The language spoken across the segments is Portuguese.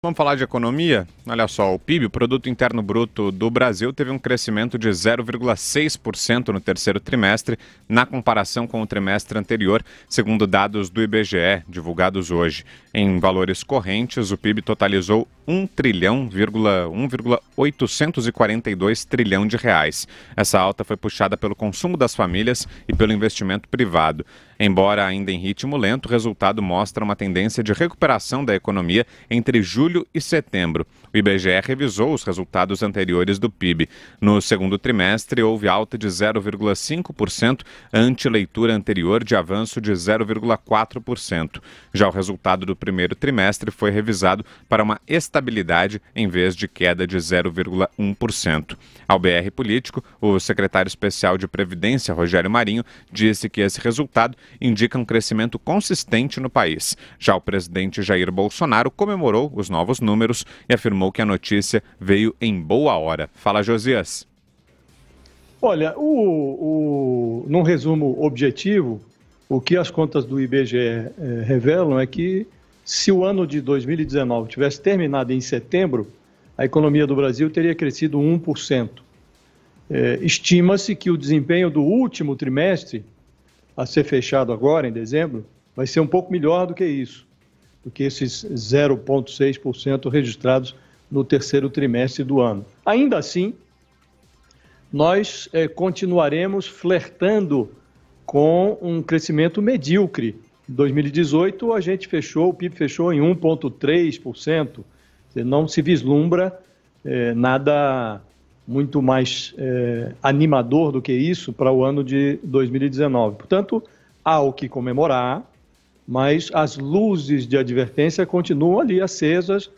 Vamos falar de economia? Olha só, o PIB, o Produto Interno Bruto do Brasil, teve um crescimento de 0,6% no terceiro trimestre, na comparação com o trimestre anterior, segundo dados do IBGE, divulgados hoje. Em valores correntes, o PIB totalizou 1 trilhão, 1,842 trilhão de reais. Essa alta foi puxada pelo consumo das famílias e pelo investimento privado. Embora ainda em ritmo lento, o resultado mostra uma tendência de recuperação da economia entre julho e setembro. O IBGE revisou os resultados anteriores do PIB. No segundo trimestre, houve alta de 0,5%, ante leitura anterior de avanço de 0,4%. Já o resultado do primeiro trimestre foi revisado para uma estabilidade em vez de queda de 0,1%. Ao BR Político, o secretário especial de Previdência, Rogério Marinho, disse que esse resultado indica um crescimento consistente no país. Já o presidente Jair Bolsonaro comemorou os novos números e afirmou que a notícia veio em boa hora. Fala, Josias. Olha, o, o, num resumo objetivo, o que as contas do IBGE eh, revelam é que se o ano de 2019 tivesse terminado em setembro, a economia do Brasil teria crescido 1%. Eh, Estima-se que o desempenho do último trimestre a ser fechado agora, em dezembro, vai ser um pouco melhor do que isso, do que esses 0,6% registrados no terceiro trimestre do ano. Ainda assim, nós é, continuaremos flertando com um crescimento medíocre. Em 2018, a gente fechou, o PIB fechou em 1,3%. Não se vislumbra é, nada muito mais eh, animador do que isso para o ano de 2019. Portanto, há o que comemorar, mas as luzes de advertência continuam ali acesas.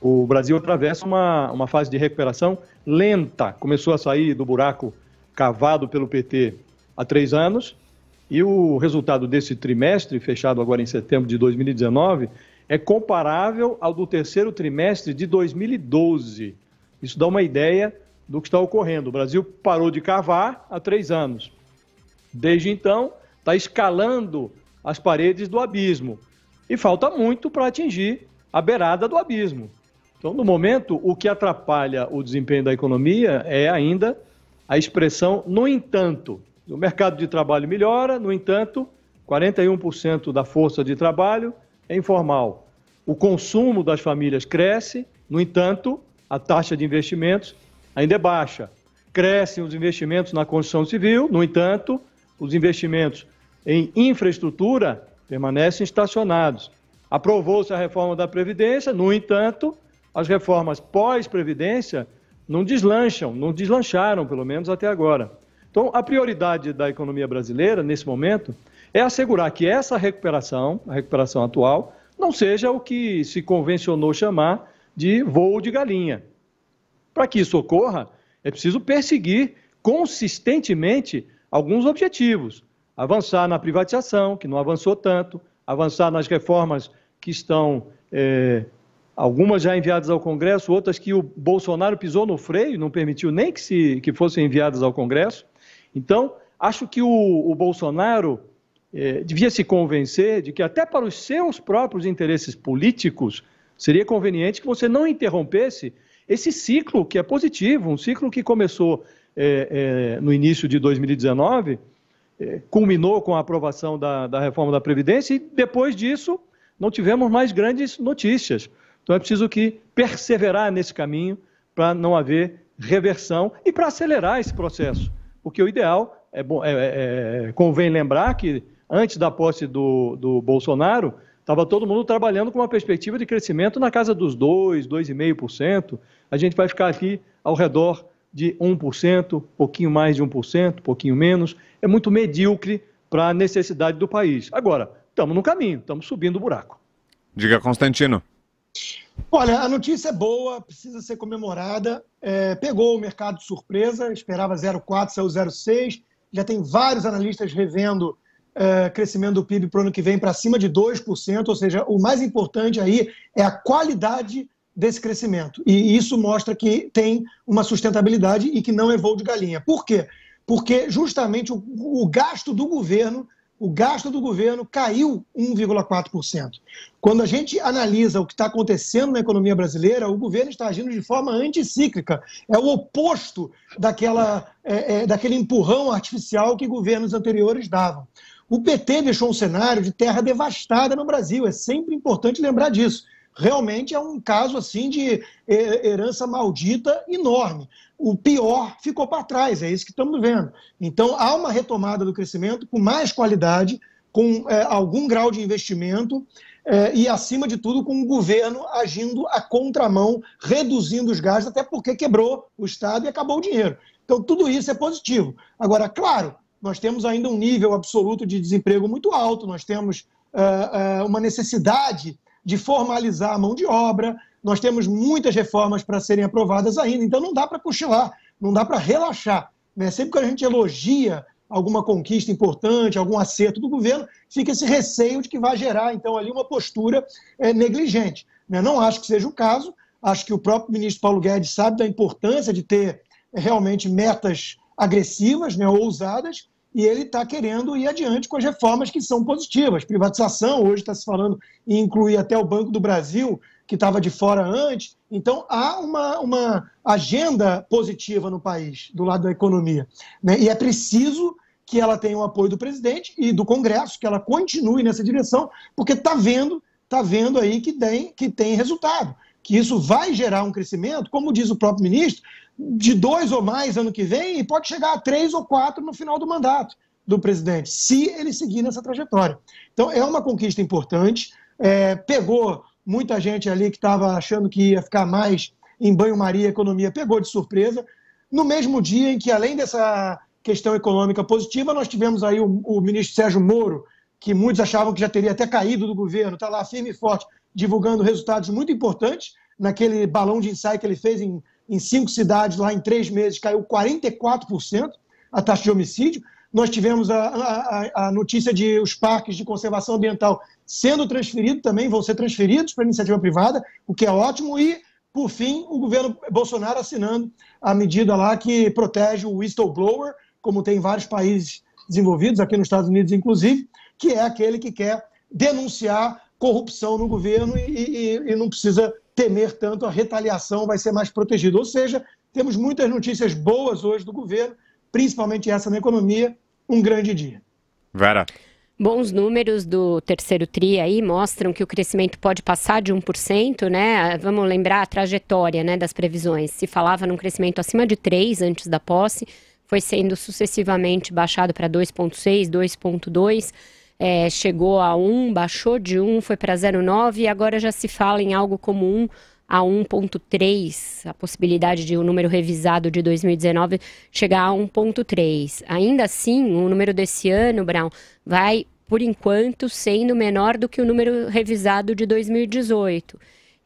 O Brasil atravessa uma, uma fase de recuperação lenta. Começou a sair do buraco cavado pelo PT há três anos, e o resultado desse trimestre, fechado agora em setembro de 2019, é comparável ao do terceiro trimestre de 2012. Isso dá uma ideia do que está ocorrendo. O Brasil parou de cavar há três anos. Desde então, está escalando as paredes do abismo. E falta muito para atingir a beirada do abismo. Então, no momento, o que atrapalha o desempenho da economia é ainda a expressão no entanto. O mercado de trabalho melhora, no entanto, 41% da força de trabalho é informal. O consumo das famílias cresce, no entanto, a taxa de investimentos ainda é baixa. Crescem os investimentos na construção civil, no entanto, os investimentos em infraestrutura permanecem estacionados. Aprovou-se a reforma da Previdência, no entanto, as reformas pós-Previdência não deslancham, não deslancharam, pelo menos até agora. Então, a prioridade da economia brasileira, nesse momento, é assegurar que essa recuperação, a recuperação atual, não seja o que se convencionou chamar de voo de galinha. Para que isso ocorra, é preciso perseguir consistentemente alguns objetivos. Avançar na privatização, que não avançou tanto, avançar nas reformas que estão, é, algumas já enviadas ao Congresso, outras que o Bolsonaro pisou no freio, não permitiu nem que, se, que fossem enviadas ao Congresso. Então, acho que o, o Bolsonaro eh, devia se convencer de que, até para os seus próprios interesses políticos, seria conveniente que você não interrompesse esse ciclo que é positivo, um ciclo que começou eh, eh, no início de 2019, culminou com a aprovação da, da reforma da Previdência e, depois disso, não tivemos mais grandes notícias. Então, é preciso que perseverar nesse caminho para não haver reversão e para acelerar esse processo, porque o ideal é, bom, é, é, convém lembrar que antes da posse do, do Bolsonaro, estava todo mundo trabalhando com uma perspectiva de crescimento na casa dos 2, 2,5%. A gente vai ficar aqui ao redor de 1%, pouquinho mais de 1%, pouquinho menos. É muito medíocre para a necessidade do país. Agora, estamos no caminho, estamos subindo o buraco. Diga, Constantino. Olha, a notícia é boa, precisa ser comemorada. É, pegou o mercado de surpresa, esperava 0,4, saiu 0,6. Já tem vários analistas revendo é, crescimento do PIB para o ano que vem para cima de 2%, ou seja, o mais importante aí é a qualidade desse crescimento. E isso mostra que tem uma sustentabilidade e que não é voo de galinha. Por quê? Porque justamente o, o gasto do governo o gasto do governo caiu 1,4%. Quando a gente analisa o que está acontecendo na economia brasileira, o governo está agindo de forma anticíclica. É o oposto daquela, é, é, daquele empurrão artificial que governos anteriores davam. O PT deixou um cenário de terra devastada no Brasil, é sempre importante lembrar disso. Realmente é um caso assim de eh, herança maldita enorme. O pior ficou para trás, é isso que estamos vendo. Então há uma retomada do crescimento com mais qualidade, com é, algum grau de investimento é, e, acima de tudo, com o governo agindo a contramão, reduzindo os gastos, até porque quebrou o Estado e acabou o dinheiro. Então, tudo isso é positivo. Agora, claro, nós temos ainda um nível absoluto de desemprego muito alto, nós temos uh, uh, uma necessidade de formalizar a mão de obra, nós temos muitas reformas para serem aprovadas ainda, então não dá para cochilar, não dá para relaxar. Né? Sempre que a gente elogia alguma conquista importante, algum acerto do governo, fica esse receio de que vai gerar, então, ali uma postura é, negligente. Né? Não acho que seja o caso, acho que o próprio ministro Paulo Guedes sabe da importância de ter realmente metas agressivas, né, ousadas, e ele está querendo ir adiante com as reformas que são positivas. Privatização, hoje está se falando em incluir até o Banco do Brasil, que estava de fora antes. Então, há uma, uma agenda positiva no país, do lado da economia. Né? E é preciso que ela tenha o apoio do presidente e do Congresso, que ela continue nessa direção, porque está vendo, tá vendo aí que tem, que tem resultado que isso vai gerar um crescimento, como diz o próprio ministro, de dois ou mais ano que vem e pode chegar a três ou quatro no final do mandato do presidente, se ele seguir nessa trajetória. Então, é uma conquista importante, é, pegou muita gente ali que estava achando que ia ficar mais em banho-maria a economia, pegou de surpresa. No mesmo dia em que, além dessa questão econômica positiva, nós tivemos aí o, o ministro Sérgio Moro que muitos achavam que já teria até caído do governo, está lá firme e forte, divulgando resultados muito importantes. Naquele balão de ensaio que ele fez em, em cinco cidades, lá em três meses, caiu 44% a taxa de homicídio. Nós tivemos a, a, a, notícia de os parques de conservação ambiental sendo transferidos também, vão ser transferidos para a iniciativa privada, o que é ótimo. E, por fim, o governo Bolsonaro assinando a medida lá que protege o whistleblower, como tem em vários países desenvolvidos, aqui nos Estados Unidos, inclusive que é aquele que quer denunciar corrupção no governo e, e, e não precisa temer tanto a retaliação, vai ser mais protegido. Ou seja, temos muitas notícias boas hoje do governo, principalmente essa na economia. Um grande dia. Vera. Bons números do terceiro TRI aí mostram que o crescimento pode passar de 1%, né? Vamos lembrar a trajetória né, das previsões. Se falava num crescimento acima de 3% antes da posse, foi sendo sucessivamente baixado para 2,6%, 2,2% é, chegou a 1, baixou de 1, foi para 0,9 e agora já se fala em algo como 1 a 1,3, a possibilidade de o um número revisado de 2019 chegar a 1,3. Ainda assim, o número desse ano, Brown, vai, por enquanto, sendo menor do que o número revisado de 2018.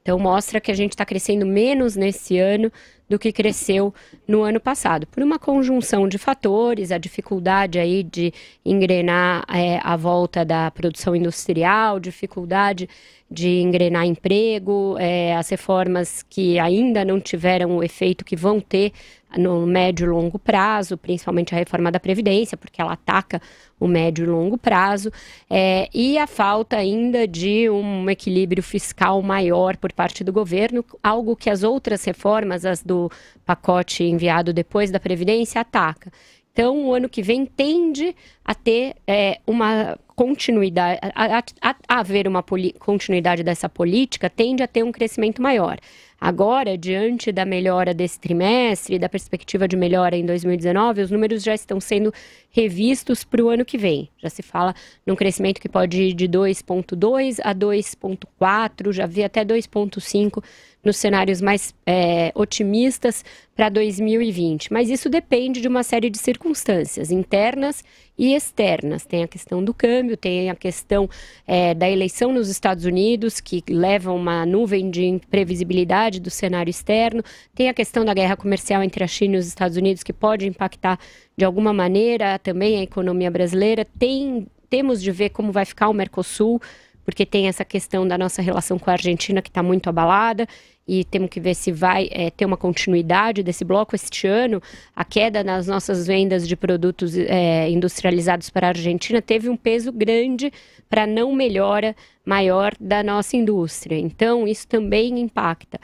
Então, mostra que a gente está crescendo menos nesse ano do que cresceu no ano passado, por uma conjunção de fatores, a dificuldade aí de engrenar é, a volta da produção industrial, dificuldade de engrenar emprego, é, as reformas que ainda não tiveram o efeito que vão ter no médio e longo prazo, principalmente a reforma da Previdência, porque ela ataca o médio e longo prazo, é, e a falta ainda de um equilíbrio fiscal maior por parte do governo, algo que as outras reformas, as do pacote enviado depois da Previdência ataca. Então, o ano que vem tende a ter é, uma continuidade, a, a, a haver uma continuidade dessa política, tende a ter um crescimento maior. Agora, diante da melhora desse trimestre, da perspectiva de melhora em 2019, os números já estão sendo revistos para o ano que vem. Já se fala num crescimento que pode ir de 2,2 a 2,4, já vi até 2,5 nos cenários mais é, otimistas para 2020. Mas isso depende de uma série de circunstâncias internas e externas. Tem a questão do câmbio, tem a questão é, da eleição nos Estados Unidos, que leva uma nuvem de imprevisibilidade do cenário externo, tem a questão da guerra comercial entre a China e os Estados Unidos, que pode impactar de alguma maneira também a economia brasileira, tem, temos de ver como vai ficar o Mercosul porque tem essa questão da nossa relação com a Argentina que está muito abalada e temos que ver se vai é, ter uma continuidade desse bloco este ano. A queda nas nossas vendas de produtos é, industrializados para a Argentina teve um peso grande para não melhora maior da nossa indústria. Então, isso também impacta.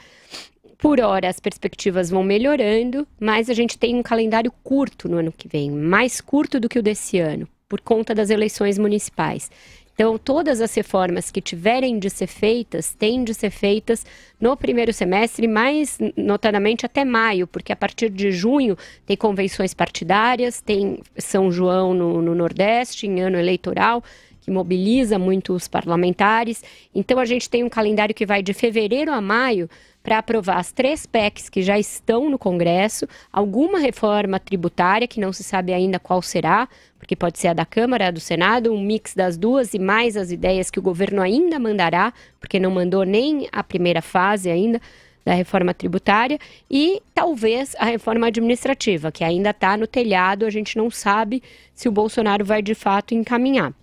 Por hora, as perspectivas vão melhorando, mas a gente tem um calendário curto no ano que vem, mais curto do que o desse ano, por conta das eleições municipais. Então, todas as reformas que tiverem de ser feitas, têm de ser feitas no primeiro semestre, mais notadamente até maio, porque a partir de junho tem convenções partidárias, tem São João no, no Nordeste, em ano eleitoral que mobiliza muito os parlamentares. Então, a gente tem um calendário que vai de fevereiro a maio para aprovar as três PECs que já estão no Congresso, alguma reforma tributária, que não se sabe ainda qual será, porque pode ser a da Câmara, a do Senado, um mix das duas e mais as ideias que o governo ainda mandará, porque não mandou nem a primeira fase ainda da reforma tributária e talvez a reforma administrativa, que ainda está no telhado, a gente não sabe se o Bolsonaro vai de fato encaminhar.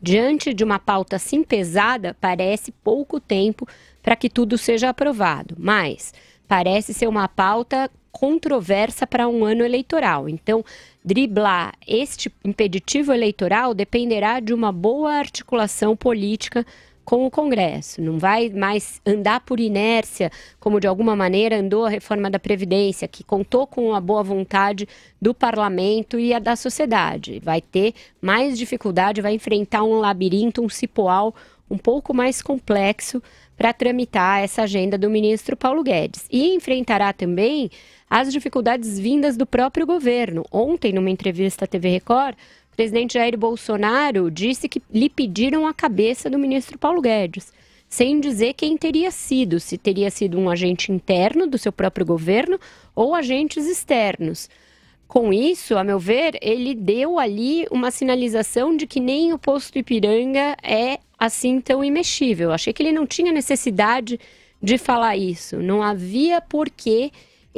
Diante de uma pauta assim pesada, parece pouco tempo para que tudo seja aprovado. Mas parece ser uma pauta controversa para um ano eleitoral. Então, driblar este impeditivo eleitoral dependerá de uma boa articulação política com o Congresso. Não vai mais andar por inércia, como de alguma maneira andou a reforma da Previdência, que contou com a boa vontade do parlamento e a da sociedade. Vai ter mais dificuldade, vai enfrentar um labirinto, um cipoal um pouco mais complexo para tramitar essa agenda do ministro Paulo Guedes. E enfrentará também as dificuldades vindas do próprio governo. Ontem, numa entrevista à TV Record, presidente Jair Bolsonaro disse que lhe pediram a cabeça do ministro Paulo Guedes, sem dizer quem teria sido, se teria sido um agente interno do seu próprio governo ou agentes externos. Com isso, a meu ver, ele deu ali uma sinalização de que nem o posto Ipiranga é assim tão imexível. Achei que ele não tinha necessidade de falar isso. Não havia porquê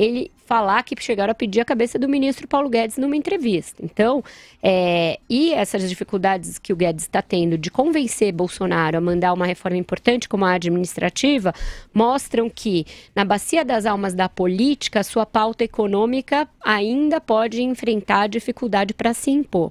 ele falar que chegaram a pedir a cabeça do ministro Paulo Guedes numa entrevista. Então, é, e essas dificuldades que o Guedes está tendo de convencer Bolsonaro a mandar uma reforma importante como a administrativa mostram que, na bacia das almas da política, sua pauta econômica ainda pode enfrentar dificuldade para se impor.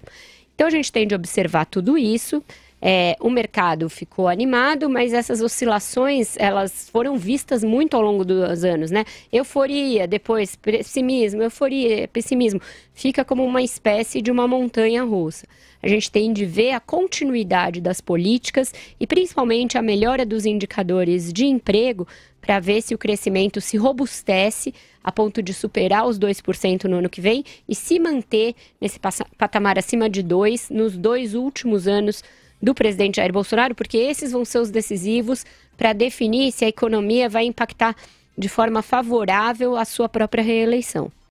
Então, a gente tem de observar tudo isso. É, o mercado ficou animado, mas essas oscilações elas foram vistas muito ao longo dos anos, né? Euforia, depois pessimismo, euforia, pessimismo, fica como uma espécie de uma montanha russa. A gente tem de ver a continuidade das políticas e principalmente a melhora dos indicadores de emprego para ver se o crescimento se robustece a ponto de superar os 2% no ano que vem e se manter nesse patamar acima de 2 nos dois últimos anos do presidente Jair Bolsonaro, porque esses vão ser os decisivos para definir se a economia vai impactar de forma favorável à sua própria reeleição.